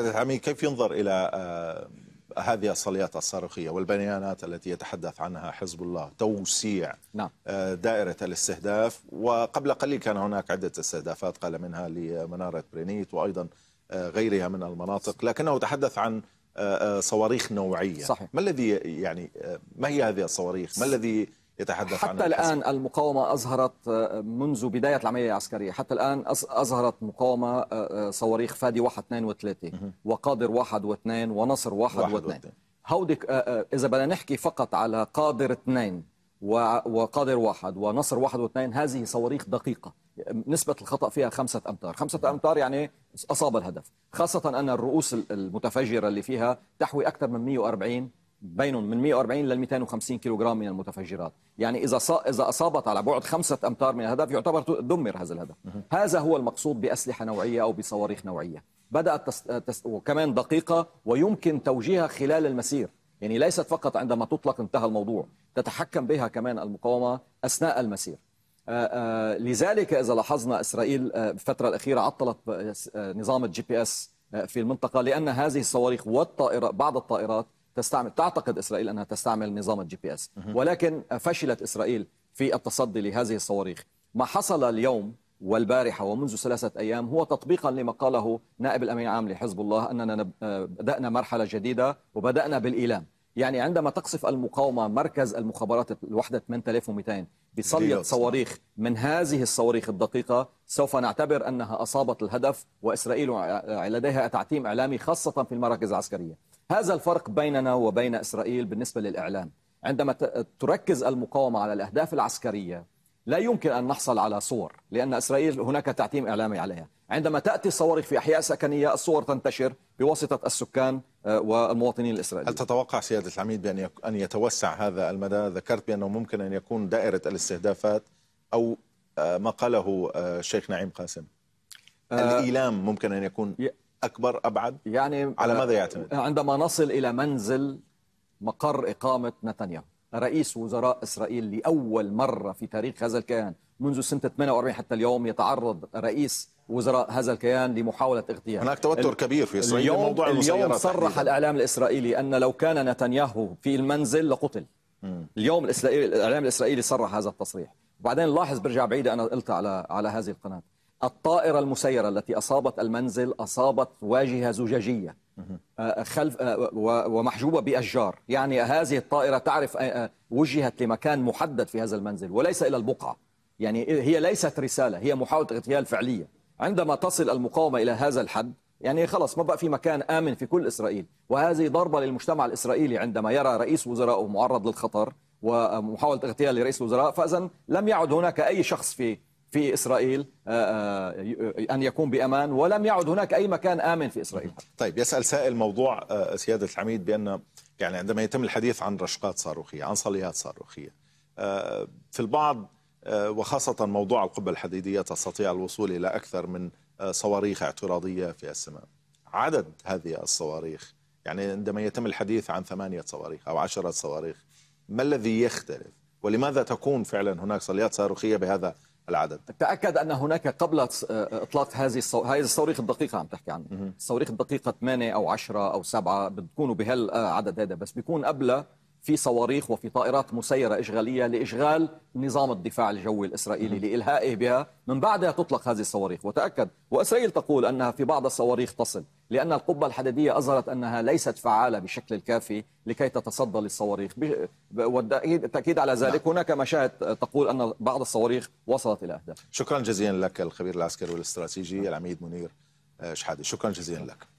عمي كيف ينظر إلى آه، هذه الصليات الصاروخية والبيانات التي يتحدث عنها حزب الله توسيع نعم. آه، دائرة الاستهداف وقبل قليل كان هناك عدة استهدافات قال منها لمنارة برينيت وأيضا آه، غيرها من المناطق لكنه تحدث عن صواريخ نوعية صحيح. ما الذي يعني ما هي هذه الصواريخ ما الذي يتحدث حتى عن الآن الحزب. المقاومة أظهرت آه، منذ بداية العملية العسكرية حتى الآن أظهرت مقاومة آه، آه، صواريخ فادي واحد اثنين وثلاثة وقادر واحد واثنين ونصر واحد, واحد واثنين هودك إذا بدنا نحكي فقط على قادر اثنين وقادر واحد ونصر واحد واثنين هذه صواريخ دقيقة نسبة الخطأ فيها خمسة أمتار خمسة أمتار يعني أصاب الهدف خاصة أن الرؤوس المتفجرة اللي فيها تحوي أكثر من 140 بينهم من 140 لل 250 كيلوغرام من المتفجرات يعني إذا إذا أصابت على بعد خمسة أمتار من الهدف يعتبر دمر هذا الهدف هذا هو المقصود بأسلحة نوعية أو بصواريخ نوعية بدأت تس... تس... وكمان دقيقة ويمكن توجيهها خلال المسير يعني ليست فقط عندما تطلق انتهى الموضوع تتحكم بها كمان المقاومة أثناء المسير لذلك إذا لاحظنا إسرائيل الفترة الأخيرة عطلت نظام الجي بي اس في المنطقة لأن هذه الصواريخ والطائرات بعض الطائرات تستعمل تعتقد إسرائيل أنها تستعمل نظام الجي بي اس ولكن فشلت إسرائيل في التصدي لهذه الصواريخ ما حصل اليوم والبارحة ومنذ ثلاثة أيام هو تطبيقا لما قاله نائب الأمين العام لحزب الله أننا آه، بدأنا مرحلة جديدة وبدأنا بالإيلام يعني عندما تقصف المقاومة مركز المخابرات الوحدة 8200 بصلية صواريخ من هذه الصواريخ الدقيقة سوف نعتبر أنها أصابت الهدف وإسرائيل لديها تعتيم إعلامي خاصة في المراكز العسكرية هذا الفرق بيننا وبين إسرائيل بالنسبة للإعلام عندما تركز المقاومة على الأهداف العسكرية لا يمكن أن نحصل على صور لأن إسرائيل هناك تعتيم إعلامي عليها عندما تأتي الصواريخ في أحياء سكنية الصور تنتشر بواسطة السكان آه، والمواطنين الإسرائيليين هل تتوقع سيادة العميد بأن أن يتوسع هذا المدى ذكرت بأنه ممكن أن يكون دائرة الاستهدافات أو آه، ما قاله آه، الشيخ نعيم قاسم الإيلام ممكن أن يكون أكبر أبعد يعني على آه، ماذا يعتمد عندما نصل إلى منزل مقر إقامة نتنياهو رئيس وزراء إسرائيل لأول مرة في تاريخ هذا الكيان منذ سنة 48 حتى اليوم يتعرض رئيس وزراء هذا الكيان لمحاولة اغتيال هناك توتر كبير في إسرائيل اليوم موضوع اليوم صرح تحديدا. الإعلام الإسرائيلي أن لو كان نتنياهو في المنزل لقتل م. اليوم الإسرائيلي الإعلام الإسرائيلي صرح هذا التصريح وبعدين لاحظ برجع بعيد أنا قلت على على هذه القناة الطائرة المسيرة التي أصابت المنزل أصابت واجهة زجاجية آه، خلف آه، ومحجوبة بأشجار يعني هذه الطائرة تعرف آه، وجهت لمكان محدد في هذا المنزل وليس إلى البقعة يعني إيه، هي ليست رسالة هي محاولة اغتيال فعلية عندما تصل المقاومة إلى هذا الحد يعني خلاص ما بقى في مكان آمن في كل إسرائيل وهذه ضربة للمجتمع الإسرائيلي عندما يرى رئيس وزرائه معرض للخطر ومحاولة اغتيال لرئيس الوزراء فإذا لم يعد هناك أي شخص في في إسرائيل آه، آه، أن يكون بأمان ولم يعد هناك أي مكان آمن في إسرائيل طيب يسأل سائل موضوع آه، سيادة العميد بأن يعني عندما يتم الحديث عن رشقات صاروخية عن صليات صاروخية في البعض وخاصة موضوع القبة الحديدية تستطيع الوصول إلى أكثر من صواريخ اعتراضية في السماء عدد هذه الصواريخ يعني عندما يتم الحديث عن ثمانية صواريخ أو عشرة صواريخ ما الذي يختلف ولماذا تكون فعلا هناك صليات صاروخية بهذا العدد تأكد أن هناك قبل آه، آه، إطلاق هذه الصو... هذه الصواريخ الدقيقة عم تحكي عنها الصواريخ الدقيقة 8 أو 10 أو 7 بتكونوا بهالعدد آه، هذا بس بيكون قبلها في صواريخ وفي طائرات مسيرة إشغالية لإشغال نظام الدفاع الجوي الإسرائيلي لإلهائه بها من بعدها تطلق هذه الصواريخ وتأكد وإسرائيل تقول أنها في بعض الصواريخ تصل لأن القبة الحديدية أظهرت أنها ليست فعالة بالشكل الكافي لكي تتصدى للصواريخ والتأكيد على ذلك نعم. هناك مشاهد تقول أن بعض الصواريخ وصلت إلى أهدافها شكرا جزيلا لك الخبير العسكري والاستراتيجي العميد منير آه، شحادي شكرا جزيلا لك